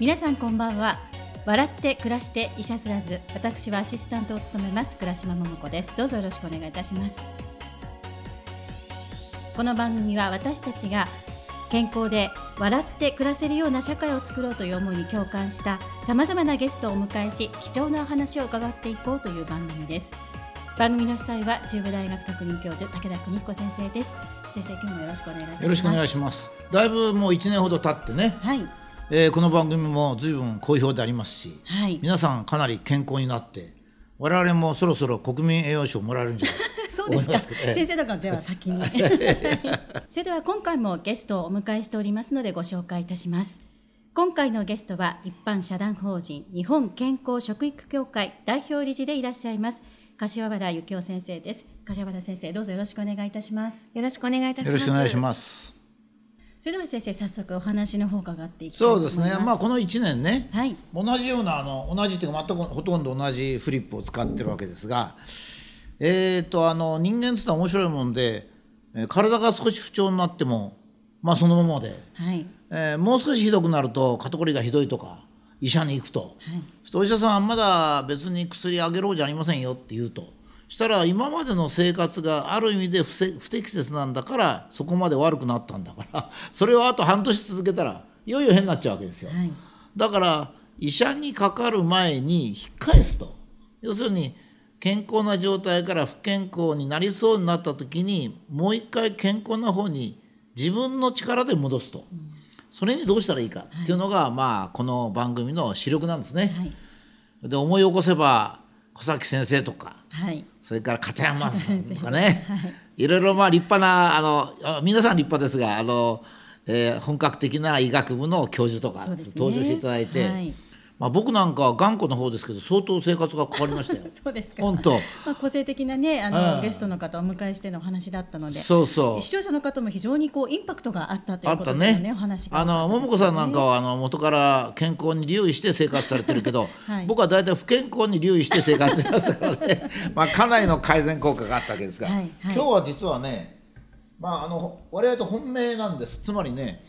皆さんこんばんは笑って暮らしていさすらず私はアシスタントを務めます倉島桃子ですどうぞよろしくお願いいたしますこの番組は私たちが健康で笑って暮らせるような社会を作ろうという思いに共感したさまざまなゲストをお迎えし貴重なお話を伺っていこうという番組です番組の主催は中部大学特任教授武田邦彦先生です先生今日もよろしくお願いしますよろしくお願いしますだいぶもう1年ほど経ってねはいえー、この番組も随分好評でありますし、はい、皆さんかなり健康になって我々もそろそろ国民栄養賞もらえるんじゃない そうですか。先生のかでは先に。それでは今回もゲストをお迎えしておりますのでご紹介いたします。今回のゲストは一般社団法人日本健康食育協会代表理事でいらっしゃいます柏原幸雄先生です。柏原先生どうぞよろしくお願いいたします。よろしくお願いいたします。よろしくお願いします。それでは先生早速お話の方伺っていきたいと思いますそうですねまあこの1年ね、はい、同じようなあの同じっていうか全くほとんど同じフリップを使ってるわけですがえっ、ー、とあの人間っていうのは面白いもんで体が少し不調になってもまあそのままで、はいえー、もう少しひどくなると肩こりがひどいとか医者に行くと、はい、そしてお医者さんはまだ別に薬あげろうじゃありませんよって言うと。したら今までの生活がある意味で不適切なんだからそこまで悪くなったんだから それをあと半年続けたらいよいよ変になっちゃうわけですよ、はい、だから医者にかかる前に引っ返すと要するに健康な状態から不健康になりそうになった時にもう一回健康な方に自分の力で戻すと、うん、それにどうしたらいいかっていうのが、はい、まあこの番組の主力なんですね。はい、で思い起こせば小崎先生とか、はい、それから片山さんとか ね、はい、いろいろまあ立派なあの皆さん立派ですがあの、えー、本格的な医学部の教授とか、登場していただいて。はいまあ、僕なんかは頑固の方ですけど相当生活が変わりましたよ そうですか本当、まあ、個性的なねあの、うん、ゲストの方をお迎えしてのお話だったのでそうそう視聴者の方も非常にこうインパクトがあったということですねねお話があの桃子さんなんかはあの元から健康に留意して生活されてるけど、はい、僕は大体不健康に留意して生活してましからね、まあ、かなりの改善効果があったわけですが、はいはい、今日は実はね、まあ、あの割合と本命なんですつまりね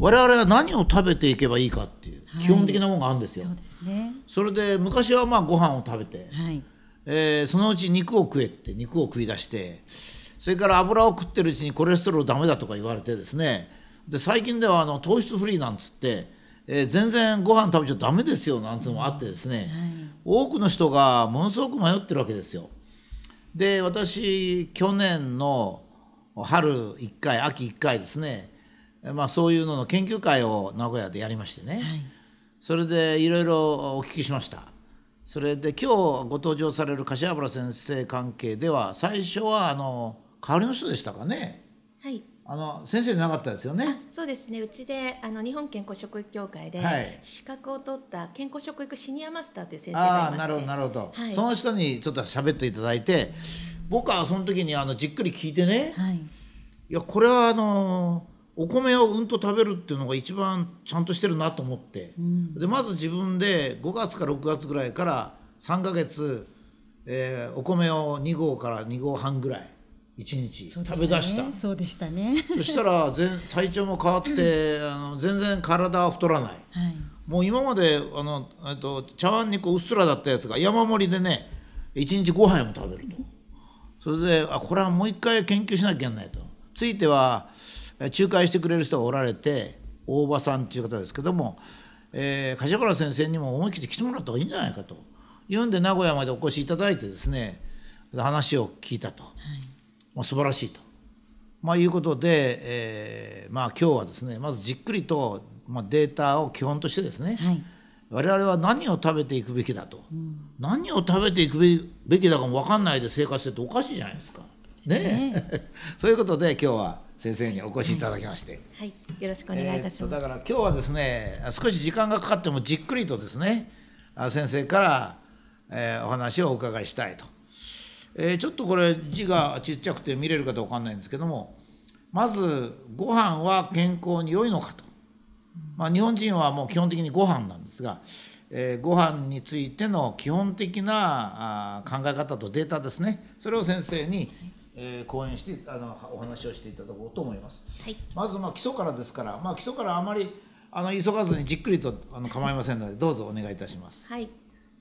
我々は何を食べていけばいいかっていう基本的なものがあるんですよ。はい、そ、ね、それで昔はまあご飯を食べて、はい、えー、そのうち肉を食えって肉を食い出してそれから油を食ってるうちにコレステロールダメだとか言われてですねで最近ではあの糖質フリーなんつって、えー、全然ご飯食べちゃダメですよなんつうのもあってですね、はい、多くの人がものすごく迷ってるわけですよ。で私去年の春1回秋1回ですねまあ、そういうのの研究会を名古屋でやりましてね、はい、それでいろいろお聞きしましたそれで今日ご登場される柏原先生関係では最初はあの代わりの人でしたかねはいあの先生じゃなかったですよね。そうですね。うちであの日本健康食育協会で、資格を取った健康食育シニアマスターという先生がいまして、なるほどなるほど、はい、その人にちょっと喋っていただいて、僕はその時にあのじっくり聞いてね、はい、いやこれはあのーお米をうんと食べるっていうのが一番ちゃんとしてるなと思って、うん、でまず自分で5月か6月ぐらいから3ヶ月、えー、お米を2合から2合半ぐらい1日食べ出したそうでしたね、ね、そしたら全体調も変わってあの全然体は太らない、はい、もう今まであのあと茶碗にこううっすらだったやつが山盛りでね1日5杯も食べるとそれであこれはもう一回研究しなきゃいけないとついては仲介してくれる人がおられて大場さんっていう方ですけども、えー、梶原先生にも思い切って来てもらった方がいいんじゃないかというんで名古屋までお越しいただいてですね話を聞いたと、はいまあ、素晴らしいと、まあ、いうことで、えーまあ、今日はですねまずじっくりと、まあ、データを基本としてですね、はい我々は何を食べていくべきだと、うん、何を食べていくべきだかも分かんないで生活してておかしいじゃないですか。ね そういうことで今日は先生にお越しいただきまして、はい、よろしくお願いいたします、だから今日はですね少し時間がかかってもじっくりとですね先生から、えー、お話をお伺いしたいと、えー、ちょっとこれ字がちっちゃくて見れるかどうかわかんないんですけどもまずご飯は健康に良いのかと、まあ、日本人はもう基本的にご飯なんですが、えー、ご飯についての基本的なあ考え方とデータですねそれを先生にえー、講演してあのお話をしていただこうと思います。はい、まずまあ基礎からですから、まあ、基礎からあまりあの急がずにじっくりとあの構いませんのでどうぞお願いいたします。はい、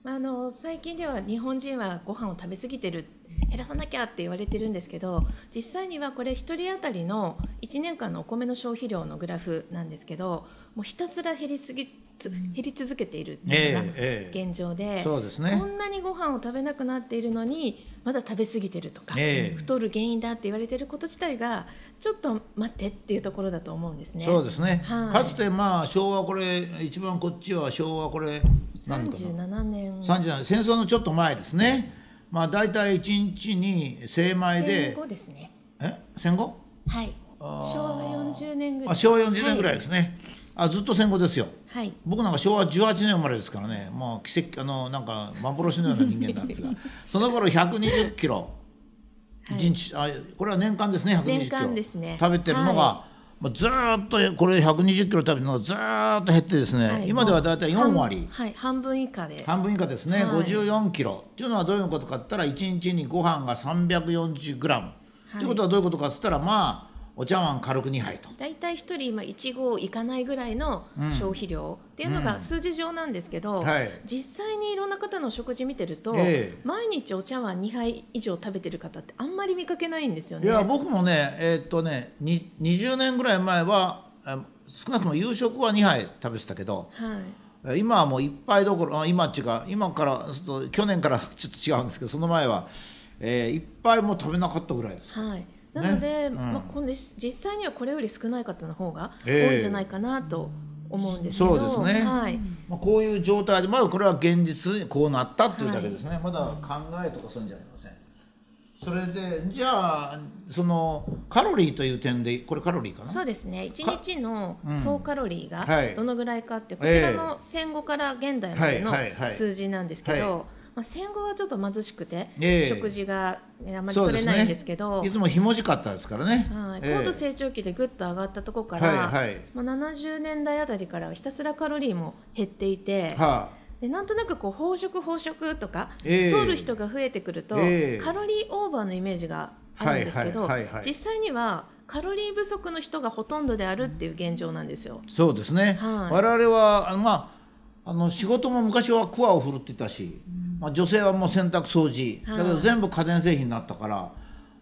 まあ、の最近では日本人はご飯を食べ過ぎてる減らさなきゃって言われてるんですけど実際にはこれ1人当たりの1年間のお米の消費量のグラフなんですけどもうひたすら減りすぎ減り続けているっていうのが現状でえーえー、そうですね、こんなにご飯を食べなくなっているのにまだ食べ過ぎてるとか、えー、太る原因だって言われてること自体がちょっと待ってっていうところだと思うんですね。そうですね、はい、かつてまあ昭和これ一番こっちは昭和これ何か37年37年戦争のちょっと前ですね、まあ大体1日に精米で戦後ですねえ戦後はい昭和40年ぐらいあ昭和40年ぐらいですね、はいあずっと戦後ですよ、はい、僕なんか昭和18年生まれですからねもう奇跡あのなんか幻のような人間なんですが その頃120キロ、はい、日あこれは年間ですね120キロ、ね、食べてるのが、はい、ずっとこれ120キロ食べてるのがずっと減ってですね、はい、今ではだいたい4割半,、分以下で半分以下ですね、はい、54キロっていうのはどういうことかって言ったら1日にご飯が340グラム、はい、ってことはどういうことかっつったらまあお茶碗軽く2杯と大体1人今1合いかないぐらいの消費量っていうのが数字上なんですけど、うんうんはい、実際にいろんな方の食事見てると、えー、毎日お茶碗2杯以上食べてる方ってあんまり見かけないんですよねいや僕もねえー、っとね20年ぐらい前は少なくとも夕食は2杯食べてたけど、はい、今はもういっぱいどころ今っていうか今からちょっと去年からちょっと違うんですけどその前は。えー、いっぱいも食べなかったぐらいです、はい、なので、ねうん、まあ、この実際にはこれより少ない方の方が多いんじゃないかなと思うんですけど、えー、そうですね、はいまあ、こういう状態でまあこれは現実にこうなったっていうだけですね、はい、まだ考えとかするんじゃありません。それでじゃあそのカロリーという点でこれカロリーかなそうですね一日の総カロリーがどのぐらいかって、こちらの戦後から現代までの数字なんですけど。まあ、戦後はちょっと貧しくて、えー、食事が、ね、あまり取れないんですけど、ね、いつもひもじかったですからね、はい高度成長期でぐっと上がったところから、はいはい、まあ、70年代あたりからひたすらカロリーも減っていて。はあでなんとなくこう飽食飽食とか、えー、太る人が増えてくると、えー、カロリーオーバーのイメージがあるんですけど、実際にはカロリー不足の人がほとんどであるっていう現状なんですよ。そうですね、はい、我々はあの、まあ、あの仕事も昔はクワを振るってたし、うまあ、女性はもう洗濯掃除だけど全部家電製品になったから。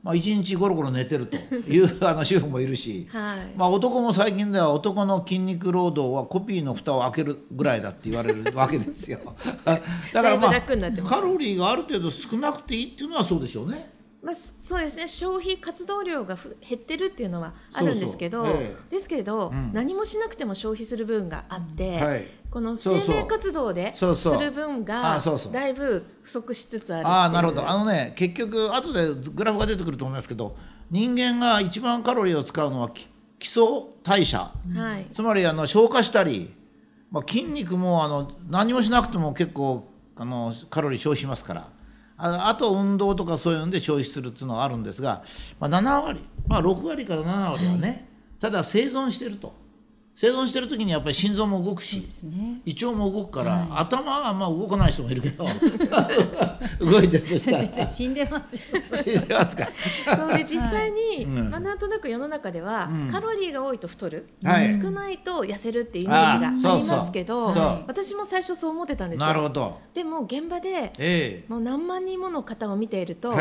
まあ、1日ゴロゴロ寝てると いうあの主婦もいるし、はいまあ、男も最近では男の筋肉労働はコピーの蓋を開けるぐらいだって言われるわけですよ だからまあカロリーがある程度少なくていいっていうのはそうでしょうね。まあ、そうですね消費活動量が減ってるっていうのはあるんですけど、ええ、ですけれど、うん、何もしなくても消費する分があって、はい、この生命活動でする分がだいぶ不足しつつあるあなるほどあのね結局後でグラフが出てくると思いますけど人間が一番カロリーを使うのは基礎代謝、はい、つまりあの消化したり、まあ、筋肉もあの何もしなくても結構あのカロリー消費しますから。あと運動とかそういうので消費するっていうのはあるんですが、まあ、7割、まあ、6割から7割はね、ただ生存してると生存してる時にやっぱり心臓も動くし、ね、胃腸も動くから、はい、頭はまあ動かない人もいるけど 動いてるとしたら死んでますよ死んでますかそうで実際に、はい、まあ、なんとなく世の中では、うん、カロリーが多いと太る、はい、少ないと痩せるっていうイメージがありますけど私も最初そう思ってたんですよなるほどでも現場で、えー、もう何万人もの方を見ていると、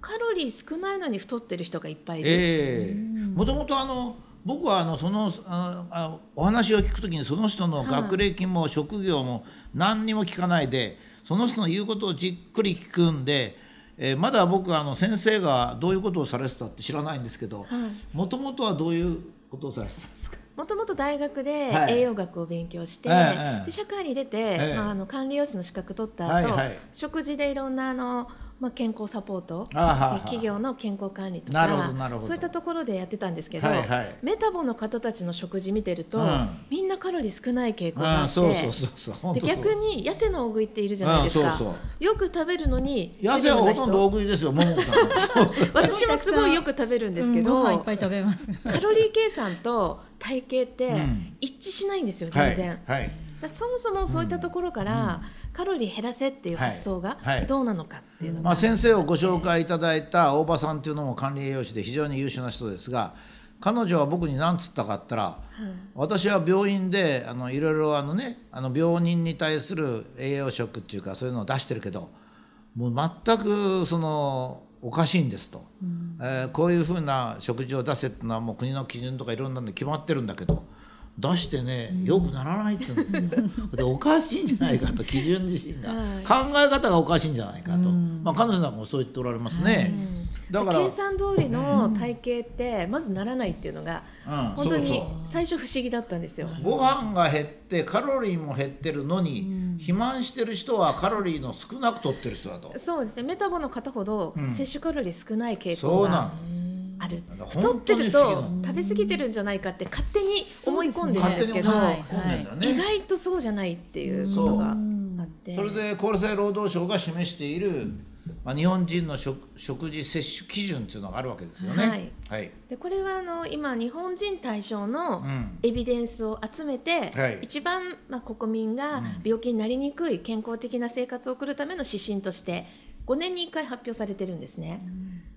カロリー少ないのに太ってる人がいっぱいいるもともとあの僕はあのそのあお話を聞くときにその人の学歴も職業も何にも聞かないで、その人の言うことをじっくり聞くんで。えー、まだ僕あの先生がどういうことをされてたって知らないんですけどもともとはどういうことをされてたんですかもともと大学で栄養学を勉強して、はい、で社会に出て、はい、まあ、あの管理栄養士の資格取った後、はいはい、食事でいろんなあのまあ、健康サポート企業の健康管理とかそういったところでやってたんですけど、はいはい、メタボの方たちの食事見てると、うん、みんなカロリー少ない傾向があって、逆に痩せの大食いっているじゃないですか、そうそうよく食べるのに痩せはほとんど大食いですよ 私もすごいよく食べるんですけど、うん、いっぱい食べますカロリー計算と体型って一致しないんですよ全然。はいはいそもそもそういったところから、カロリー減らせっていう発想がどうなのかっていうのが、まあ、先生をご紹介いただいた大場さんっていうのも管理栄養士で非常に優秀な人ですが彼女は僕に何つったかったら、私は病院であのいろいろあの、ね、あの病人に対する栄養食っていうかそういうのを出してるけどもう全くそのおかしいんですと、うん、えー、こういうふうな食事を出せっていうのはもう国の基準とかいろんなんで決まってるんだけど。出してね、よくならないって言うんですよ。でおかしいんじゃないかと基準自身が、考え方がおかしいんじゃないかと、まあ、彼女なんもそう言っておられますね。だから計算通りの体型ってまずならないっていうのが、本当に最初不思議だったんですよ。ご飯が減ってカロリーも減ってるのに、肥満してる人はカロリーの少なく取ってる人だと。そうですねメタボの方ほど、摂取カロリー少ない傾向がそうなんある太ってると食べ過ぎてるんじゃないかって勝手に思い込んでるんですけど、意外とそうじゃないっていうことがあってそれで厚生労働省が示している、まあ、日本人の食食事摂取基準っていうのがあるわけですよね。はいはい、でこれはあの今日本人対象のエビデンスを集めて、うんはい、一番、まあ、国民が病気になりにくい健康的な生活を送るための指針として5年に1回発表されてるんですね。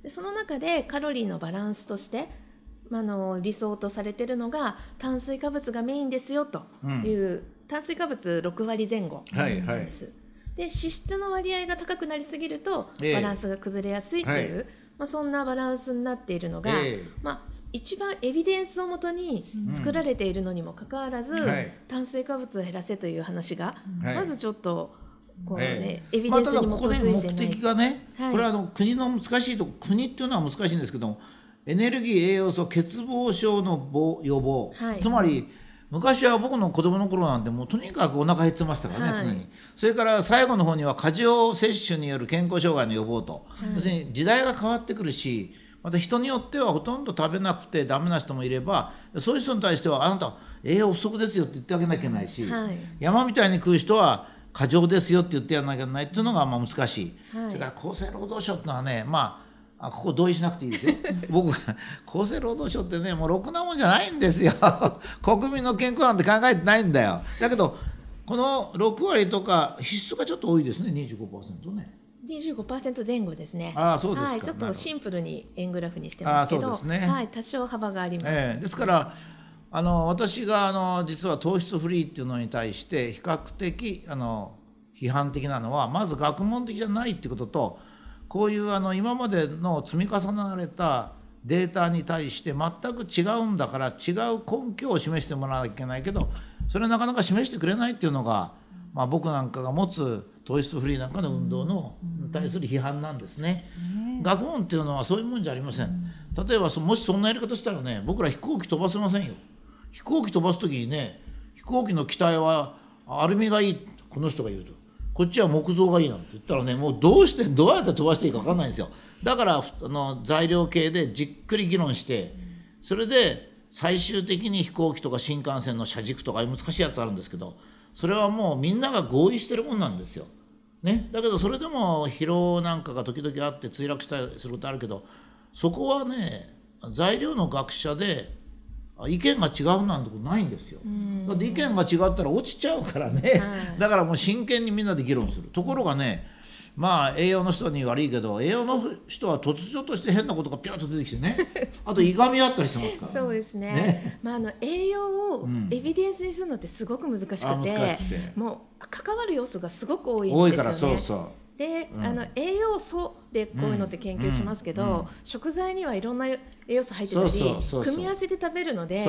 でその中でカロリーのバランスとしてまあの理想とされてるのが炭水化物がメインですよという、うん、炭水化物6割前後なんです。はいはい、で脂質の割合が高くなりすぎるとバランスが崩れやすいという、えーはい、まあ、そんなバランスになっているのが、えー、まあ、一番エビデンスをもとに作られているのにもかかわらず、うん、炭水化物を減らせという話が、まずちょっと。こうね、えー、エビデンスに基づいて、まあ、ここね目的がね、はい、これはあの国の難しいとこ国っていうのは難しいんですけどもエネルギー栄養素欠乏症の予防、はい、つまり昔は僕の子供の頃なんてもうとにかくお腹減ってましたからね、はい、常にそれから最後の方には過剰摂取による健康障害の予防と、要するに時代が変わってくるしまた人によってはほとんど食べなくてダメな人もいればそういう人に対してはあなた栄養不足ですよって言ってあげなきゃいけないし、山みたいに食う人は過剰ですよって言ってやらなきゃいけないっていうのがまあ難しい、はい、そから厚生労働省っていうのはねまああここ同意しなくていいですよ 僕厚生労働省ってねもうろくなもんじゃないんですよ 国民の健康なんて考えてないんだよだけどこの6割とか必須がちょっと多いですね25%ね25%前後ですねあそうですはい、ちょっとシンプルに円グラフにしてますけどあそうですね、はい、多少幅があります、えー、ですから、うんあの私があの実は糖質フリーっていうのに対して比較的あの批判的なのはまず学問的じゃないってこととこういうあの今までの積み重なられたデータに対して全く違うんだから違う根拠を示してもらわなきゃいけないけどそれはなかなか示してくれないっていうのが、まあ、僕なんかが持つ糖質フリーなんかの運動の対する批判なんですね。学問っていうのはそういうもんじゃありません。例えばもしそんなやり方したらね僕ら飛行機飛ばせませんよ。飛行機飛ばす時にね飛行機の機体はアルミがいいこの人が言うとこっちは木造がいいなんて言ったらねもうどうしてどうやって飛ばしていいか分かんないんですよだからあの材料系でじっくり議論してそれで最終的に飛行機とか新幹線の車軸とか難しいやつあるんですけどそれはもうみんなが合意してるもんなんですよ。ね、だけどそれでも疲労なんかが時々あって墜落したりすることあるけどそこはね材料の学者で意見が違うなんてことないんですよ、だって意見が違ったら落ちちゃうからね、はい、だからもう真剣にみんなで議論するところがねまあ栄養の人に悪いけど栄養の人は突如として変なことがピュッと出てきてね あといがみ合ったりしてますから、そうですね、ね、まあ、あの栄養をエビデンスにするのってすごく難しくてうんて、もう関わる要素がすごく多いんですよね。多いからそうそうで、うん、あの栄養素でこういうのって研究しますけど、食材にはいろんな栄養素入ってたり組み合わせで食べるので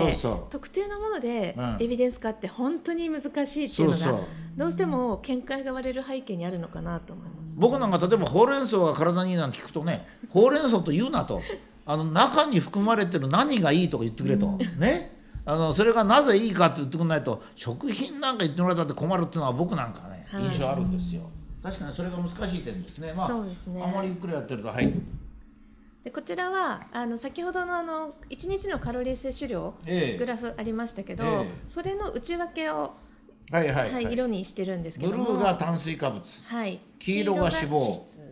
特定のものでエビデンス化って本当に難しいっていうのがどうしても見解が割れる背景にあるのかなと思います、僕なんか例えばほうれん草が体にいいなんて聞くとねほうれん草と言うなとあの中に含まれてる何がいいとか言ってくれと、ねあのそれがなぜいいかって言ってくれないと食品なんか言ってもらったって困るっていうのは僕なんかね印象あるんですよ。確かにそれが難しい点ですね。まあ、そうですねあまりゆっくりやってると、はい。でこちらはあの先ほどのあの1日のカロリー摂取量、ええグラフありましたけど、ええそれの内訳を、はいははいはい。色にしてるんですけブどルーが炭水化物、はい、黄色が脂肪脂質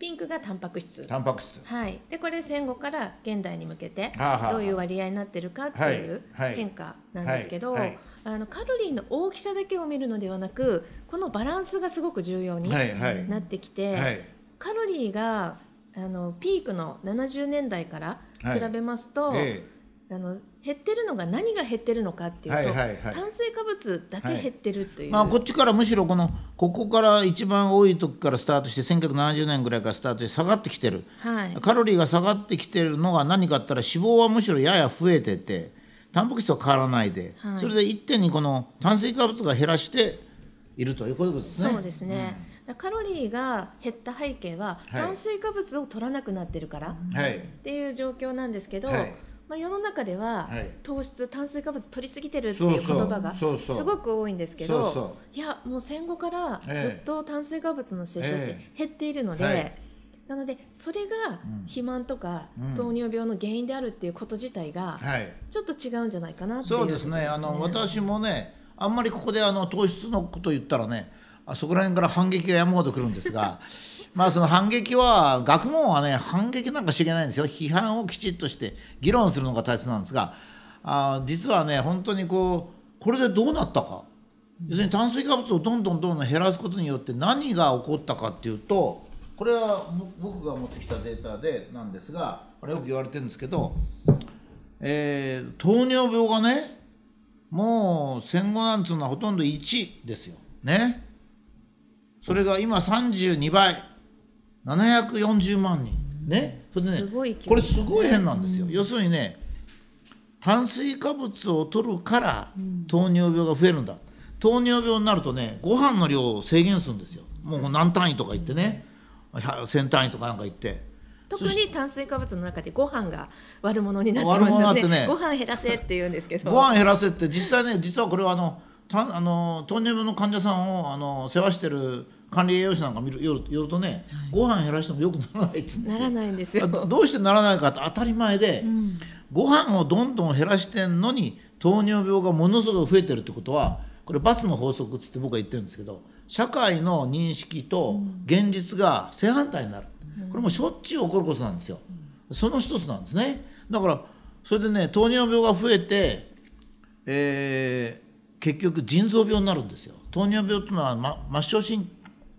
ピンクがタンパク質タンパク質。はい、でこれ戦後から現代に向けてどういう割合になってるかっていう変化なんですけど、はいあのカロリーの大きさだけを見るのではなくこのバランスがすごく重要になってきて、はいはい、カロリーがあのピークの70年代から比べますと、はいあの減ってるのが何が減ってるのかっていうと、はいはいはい、炭水化物だけ減ってるという、まあ、こっちからむしろこのここから一番多い時からスタートして1970年ぐらいからスタートして下がってきてる、カロリーが下がってきてるのが何かあったら脂肪はむしろやや増えてて。タンパク質は変わらないで、はい、それで一点にこの炭水化物が減らしているということですね。そうですね、うん、カロリーが減った背景は炭水化物を取らなくなってるから、はい、っていう状況なんですけど、はいまあ、世の中では糖質、炭水化物取りすぎてるっていう言葉がすごく多いんですけどいやもう戦後からずっと炭水化物の摂取って減っているので。なのでそれが肥満とか糖尿病の原因であるっていうこと自体がちょっと違うんじゃないかなっていう、ね、そうですねあの私もねあんまりここであの糖質のこと言ったらねあそこら辺から反撃が山ほど来るんですが まあその反撃は学問はね反撃なんかしけないんですよ批判をきちっとして議論するのが大切なんですがあ実はね本当にこうこれでどうなったか要するに炭水化物をどんどんどんどん減らすことによって何が起こったかっていうとこれは僕が持ってきたデータでなんですがこれよく言われてるんですけど、えー、糖尿病がねもう戦後なんつうのはほとんど1ですよねそれが今32倍740万人ねそねこれすごい変なんですよ、うん、要するにね炭水化物を取るから糖尿病が増えるんだ、糖尿病になるとねご飯の量を制限するんですよもう何単位とか言ってね先端タとかなんか行って。特に炭水化物の中でご飯が悪者になってますよねねご飯減らせって言うんですけどご飯減らせって実際ね実はこれはあのたあの糖尿病の患者さんをあの世話してる管理栄養士なんか見るよるとね、はい、ご飯減らしてもよくならないってならないんですよどうしてならないかって当たり前で、うん、ご飯をどんどん減らしてんのに糖尿病がものすごく増えてるってことはこれスの法則っつって僕は言ってるんですけど社会の認識と現実が正反対になる、これもしょっちゅう起こることなんですよ、その一つなんですねだからそれでね糖尿病が増えて、えー、結局腎臓病になるんですよ糖尿病っていうのは、ま、末梢神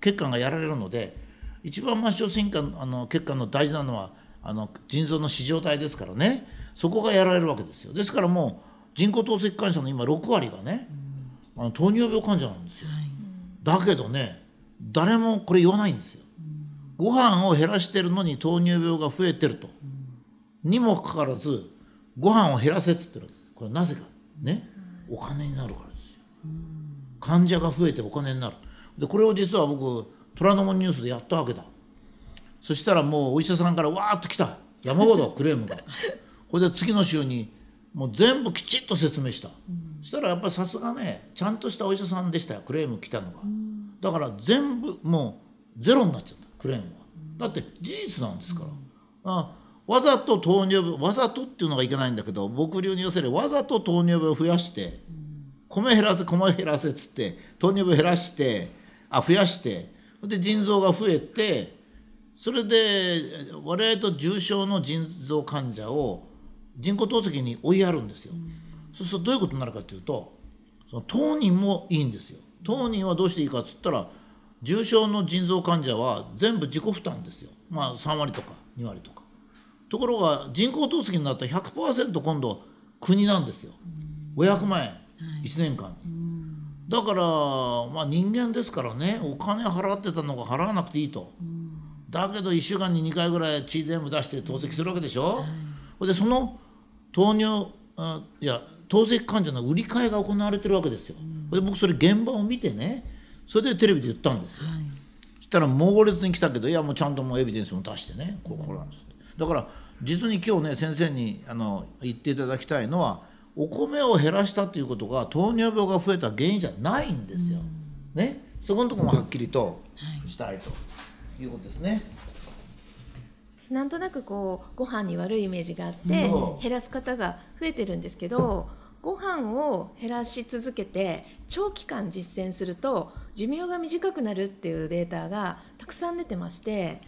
血管がやられるので一番末梢神管あの血管の大事なのはあの腎臓の糸状体ですからねそこがやられるわけですよですからもう人工透析患者の今6割がね、あの糖尿病患者なんですよ、だけどね誰もこれ言わないんですよ。ご飯を減らしてるのに糖尿病が増えてると。にもかかわらずご飯を減らせっつってるわけですこれなぜかねお金になるからですよ患者が増えてお金になるでこれを実は僕虎ノ門ニュースでやったわけだそしたらもうお医者さんからわーっと来た山ほどクレームがこれで次の週にもう全部きちっと説明した。そしたらやっぱさすがねちゃんとしたお医者さんでしたよクレーム来たのが、だから全部もうゼロになっちゃったクレームはだって事実なんですから、あわざと糖尿病わざとっていうのがいけないんだけど僕流に寄せるわざと糖尿病を増やして、米減らせ米減らせっつって糖尿病減らしてあ増やしてで腎臓が増えてそれで我々と重症の腎臓患者を人工透析に追いやるんですよ。うんそうするとどういうことになるかというとその当人もいいんですよ当人はどうしていいかっつったら重症の腎臓患者は全部自己負担ですよまあ3割とか2割とかところが人工透析になったら100%今度国なんですよ500万円、1年間にだからまあ人間ですからねお金払ってたのが払わなくていいとだけど1週間に2回ぐらい血全部出して透析するわけでしょ、はでその糖尿いや透析患者の売り買いが行われてるわけですよ、で僕それ現場を見てねそれでテレビで言ったんですよ、はい、そしたら猛烈に来たけどいやもうちゃんともうエビデンスも出してねこれなんですだから実に今日ね先生にあの言っていただきたいのはお米を減らしたということが糖尿病が増えた原因じゃないんですよ、うん、ねそこのとこもはっきりとしたいということですね、はいなんとなくこうご飯に悪いイメージがあって減らす方が増えてるんですけどご飯を減らし続けて長期間実践すると寿命が短くなるっていうデータがたくさん出てまして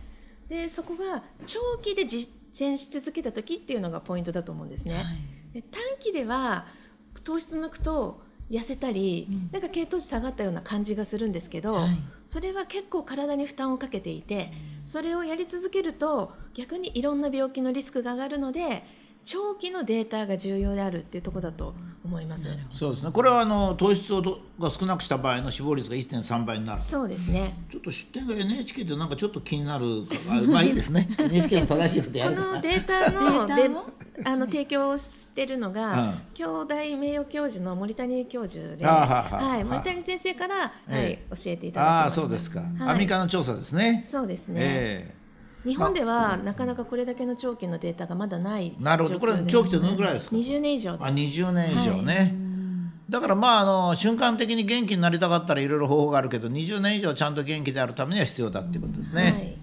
でそこが長期で実践し続けた時っていうのがポイントだと思うんですね。はい、短期では糖質抜くと痩せたり、うん、なんか血糖値下がったような感じがするんですけど、はい、それは結構体に負担をかけていて、それをやり続けると逆にいろんな病気のリスクが上がるので長期のデータが重要であるっていうところだと思います。そうですね。これはあの糖質をが少なくした場合の死亡率が1.3倍になる。そうですね。ちょっと出典が NHK ってなんかちょっと気になる。まあいいですね。NHK の正しいことやるこのデータのでもあの提供してるのが、うん、京大名誉教授の森谷教授で、はい、森谷先生から、はい、教えていただきました。ああそうですか、はい、アメリカの調査ですね。そうですね。えー日本ではなかなかこれだけの長期のデータがまだない、ね、なるほどこれ長期ってどのぐらいですか20年以上ですあ20年以上ね、はい、だからまああの瞬間的に元気になりたかったらいろいろ方法があるけど20年以上ちゃんと元気であるためには必要だっていうことですね、はい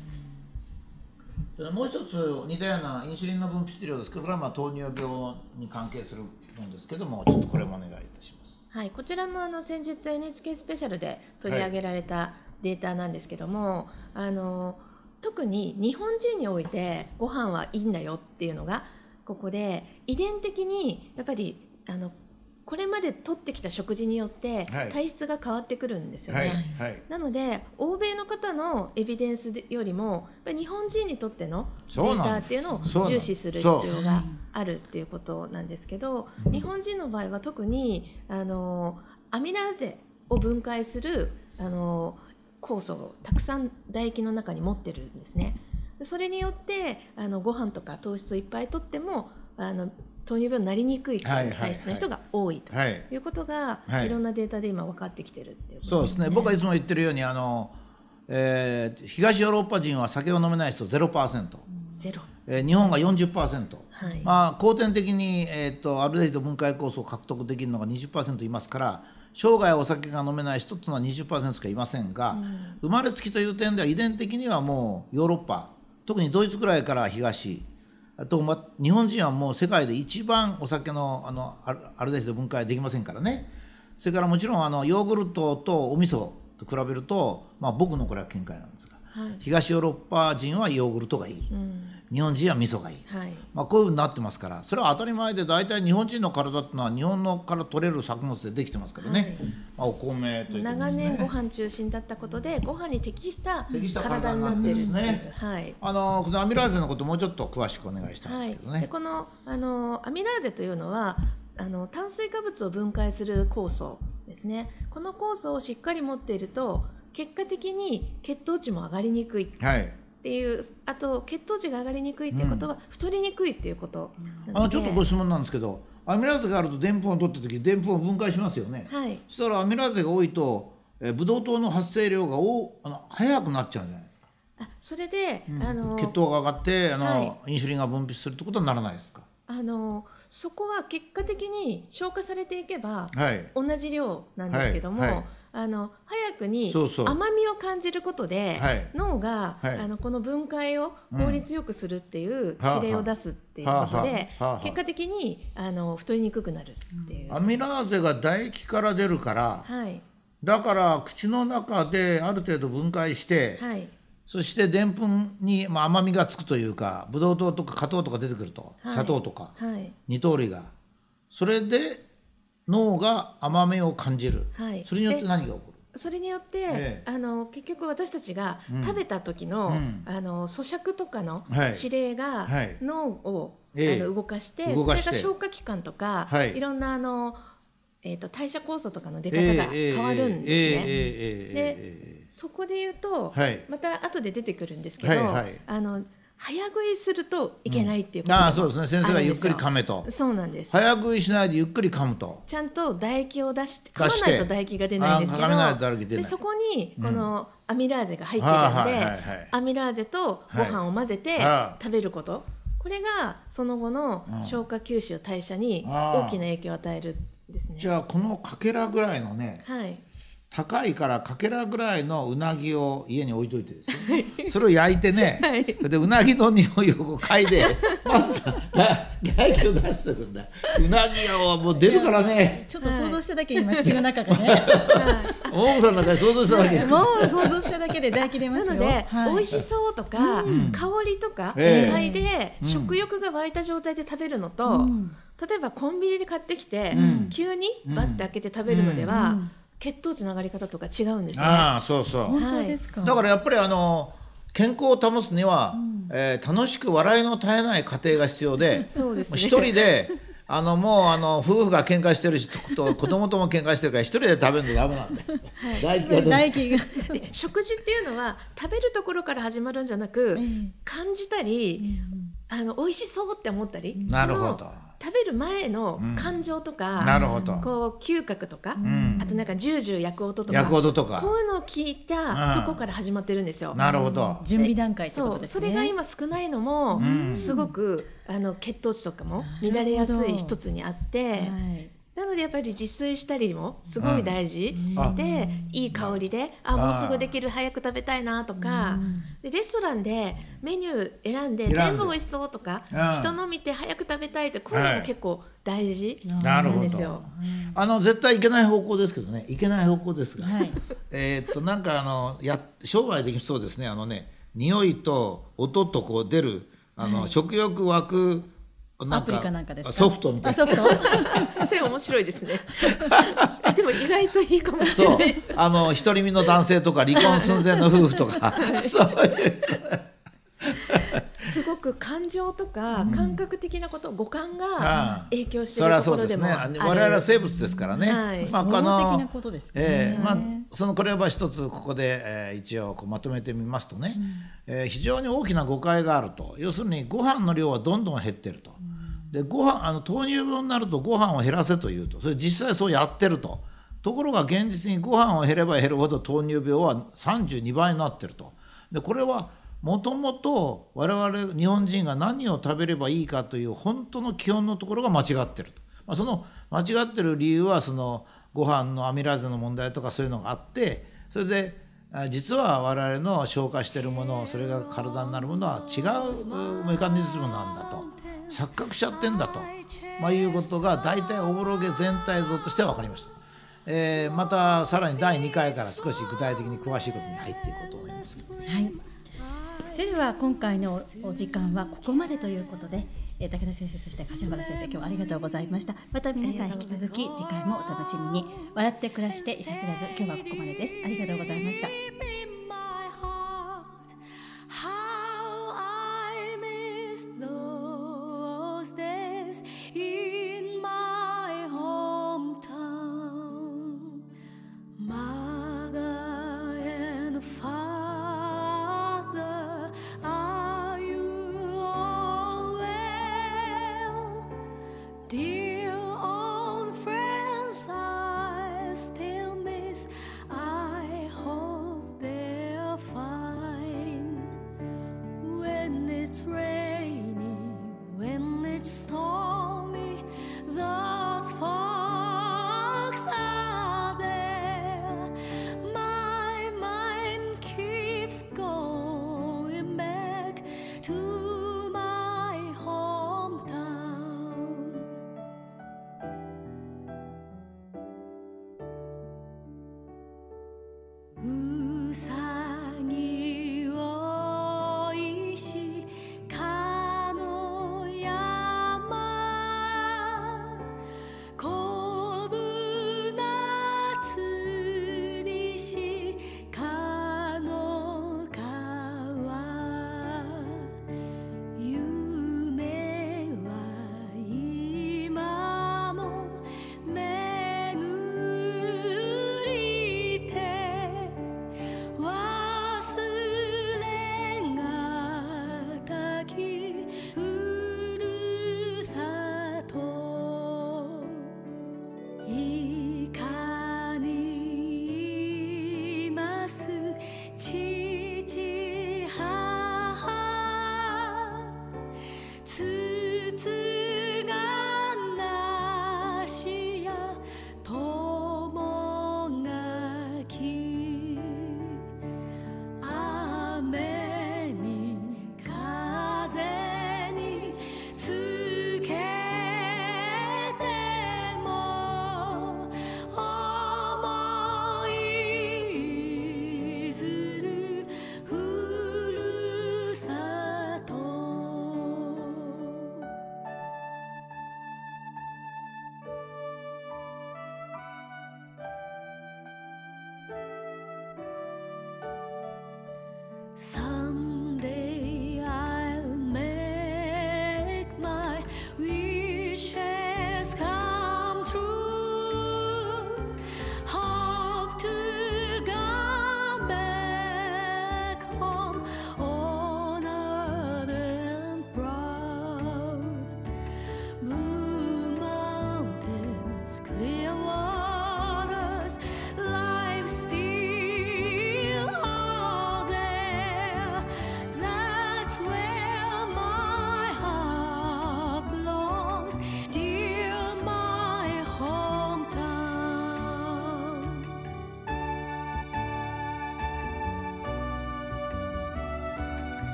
それもう一つ似たようなインシュリンの分泌量ですけどこれはまあ糖尿病に関係するんですけどもちょっとこれもお願いいたします。はい、こちらもあの先日 NHK スペシャルで取り上げられたデータなんですけども、はい、あの特に日本人においてご飯はいいんだよっていうのがここで遺伝的にやっぱりあのこれまで取ってきた食事によって体質が変わってくるんですよね、はいはいはい、なので欧米の方のエビデンスよりも日本人にとってのデータっていうのを重視する必要があるっていうことなんですけど日本人の場合は特にあのアミラーゼを分解するあの酵素をたくさん唾液の中に持ってるんですね。それによってあのご飯とか糖質をいっぱいとってもあの糖尿病になりにくい体質の人が多いということが、いろんなデータで今分かってきてるっていう、ね、そうですね僕はいつも言ってるようにあの、えー、東ヨーロッパ人は酒を飲めない人0%。ゼロえー、日本が40%、はいまあ、後天的に、えーと、とある程度分解酵素を獲得できるのが20%いますから生涯お酒が飲めない人っていうのは20%しかいませんが、うん、生まれつきという点では遺伝的にはもうヨーロッパ特にドイツくらいから東あと、ま、日本人はもう世界で一番お酒のあのアルデヒド分解できませんからねそれからもちろんあのヨーグルトとお味噌と比べると、まあ、僕のこれは見解なんですが、はい、東ヨーロッパ人はヨーグルトがいい、日本人は味噌がいい、はい、まあ、こういうふうになってますからそれは当たり前で大体日本人の体っていうのは日本のから取れる作物でできてますからね、はい、まあ、お米という、ね、長年ご飯中心だったことでご飯に適した体になってるんですね、はい、あのこのアミラーゼのこともうちょっと詳しくお願いしたいんですけどね、はい、このあのアミラーゼというのはあの炭水化物を分解する酵素ですねこの酵素をしっかり持っていると結果的に血糖値も上がりにくい、はいっていうあと血糖値が上がりにくいっていうことは、太りにくいっていうことあのちょっとご質問なんですけどアミラーゼがあるとでんぷんを取った時でんぷんを分解しますよね、はい、そしたらアミラーゼが多いと、えー、ブドウ糖の発生量がおあの早くなっちゃうんじゃないですかあそれで、うん、あの血糖が上がってあの、はい、インシュリンが分泌するってことはならないですかあのそこは結果的に消化されていけば、はい、同じ量なんですけども、はいはい、あの早に甘みを感じることで脳が、あのこの分解を効率よくするっていう指令を出すっていうことで結果的にあの太りにくくなるっていう。アミラーゼが唾液から出るから、はい、だから口の中である程度分解して、はい、そしてでんぷんに、まあ、甘みがつくというかブドウ糖とか果糖とか出てくると、はい、砂糖とか、はい、二糖類がそれで脳が甘みを感じる、はい、それによって何が起こるそれによって、ええ、あの結局私たちが食べた時の、うん、あの咀嚼とかの指令が脳を、はいはい、あの動かして、え、それが消化器官とか、はい、いろんなあの、えーと、代謝酵素とかの出方が変わるんですね。でそこで言うと、また後で出てくるんですけど、はいはい、あの早食いするといけないっていうこと、うん、あそうですね先生がゆっくり噛めとそうなんです早食いしないでゆっくり噛むとちゃんと唾液を出して噛まないと唾液が出ないんですけどでそこにこのアミラーゼが入ってるんで、うん、アミラーゼとご飯を混ぜて食べること、はい、これがその後の消化吸収代謝に大きな影響を与えるんですね、じゃあこのかけらぐらいのね、はい高いからかけらぐらいのうなぎを家に置いといてですね、それを焼いてね、はい、でうなぎの匂いをこう嗅いでまずさ唾液を出してくんだうなぎはもう出るからねちょっと想像しただけ今口の中がねモモさんの中で想像しただけもう想像しただけで唾液出ますなので、はい、美味しそうとか、うん、香りとか嗅いで、うん、食欲が湧いた状態で食べるのと、うん、例えばコンビニで買ってきて、急にバッて開けて食べるのでは、うん血糖値の上がり方とか違うんですね。ああ、そうそう。本当ですか。だからやっぱりあの健康を保つには、うえー楽しく笑いの絶えない家庭が必要で、そうですね、一人で。あのもうあの夫婦が喧嘩してるしと 子供とも喧嘩してるから一人で食べるのダメなんだよ。はい、食事っていうのは食べるところから始まるんじゃなく、感じたり、あの美味しそうって思ったりなるほど食べる前の感情とか、うん、なるほどこう嗅覚とか、うん、あとなんかジュージュー焼く音とか音とかこういうのを聞いたとこから始まってるんですよ。なるほど準備段階ってことですねそれが今少ないのも、すごくあの血糖値とかも乱れやすい一つにあって。はいなのでやっぱり自炊したりもすごい大事、うん、でいい香りであもうすぐできる早く食べたいなとか、でレストランでメニュー選んで全部美味しそうとか、人の見て早く食べたいってこういうのも結構大事なんですよ。あの絶対いけない方向ですけどねいけない方向ですが、はい、えっとなんかあのや商売できそうですねあのね匂いと音とこう出るあの、はい、食欲湧くアプリかなんかですかソフトみたいな それ面白いですね でも意外といいかもしれないあの独り身の男性とか離婚寸前の夫婦とか そういうすごく感情とか感覚的なこと、うん、五感が影響してうるところでもある、ね、我々は生物ですからね、はい、まあこの、ね、えー、まあそのこれは一つここで、えー、一応こうまとめてみますとね、うん、えー、非常に大きな誤解があると要するにご飯の量はどんどん減ってると。うでご飯あの糖尿病になるとご飯を減らせというとそれ実際そうやってるとところが現実にご飯を減れば減るほど糖尿病は32倍になってるとでこれはもともと我々日本人が何を食べればいいかという本当の基本のところが間違ってると、まあ、その間違ってる理由はそのご飯のアミラーゼの問題とかそういうのがあってそれで実は我々の消化してるものそれが体になるものは違うメカニズムなんだと。錯覚しちゃってんだと、まあ、いうことが大体おぼろげ全体像としては分かりました。えー、またさらに第2回から少し具体的に詳しいことに入っていこうと思います。はい、それでは今回のお時間はここまでということで、え武田先生そして柏原先生今日はありがとうございました。また皆さん引き続き次回もお楽しみに。笑って暮らして医者すらず今日はここまでです。ありがとうございました。